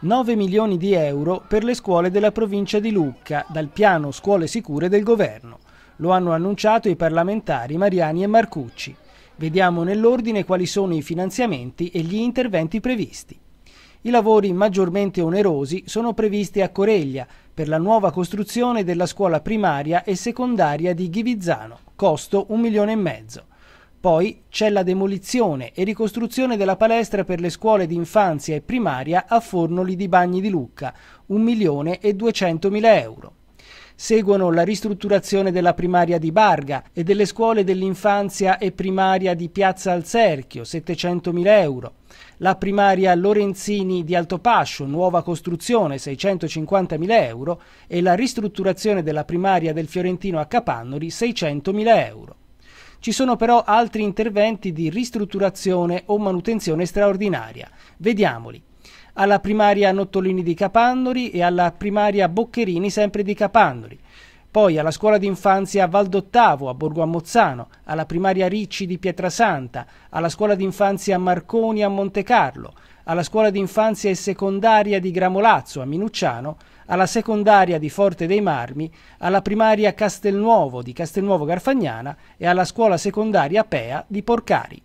9 milioni di euro per le scuole della provincia di Lucca dal piano Scuole Sicure del Governo. Lo hanno annunciato i parlamentari Mariani e Marcucci. Vediamo nell'ordine quali sono i finanziamenti e gli interventi previsti. I lavori maggiormente onerosi sono previsti a Coreglia per la nuova costruzione della scuola primaria e secondaria di Ghivizzano, costo un milione e mezzo. Poi c'è la demolizione e ricostruzione della palestra per le scuole di infanzia e primaria a Fornoli di Bagni di Lucca, 1 milione e 200 mila euro. Seguono la ristrutturazione della primaria di Barga e delle scuole dell'infanzia e primaria di Piazza Alzerchio, Serchio, 700 mila euro. La primaria Lorenzini di Altopascio, nuova costruzione, 650 mila euro, e la ristrutturazione della primaria del Fiorentino a Capannori, 600 mila euro. Ci sono però altri interventi di ristrutturazione o manutenzione straordinaria. Vediamoli. Alla primaria Nottolini di Capannori e alla primaria Boccherini sempre di Capannori poi alla scuola d'infanzia Valdottavo a Borgo Ammozzano, alla primaria Ricci di Pietrasanta, alla scuola d'infanzia Marconi a Montecarlo, alla scuola d'infanzia e secondaria di Gramolazzo a Minucciano alla secondaria di Forte dei Marmi, alla primaria Castelnuovo di Castelnuovo Garfagnana e alla scuola secondaria Pea di Porcari.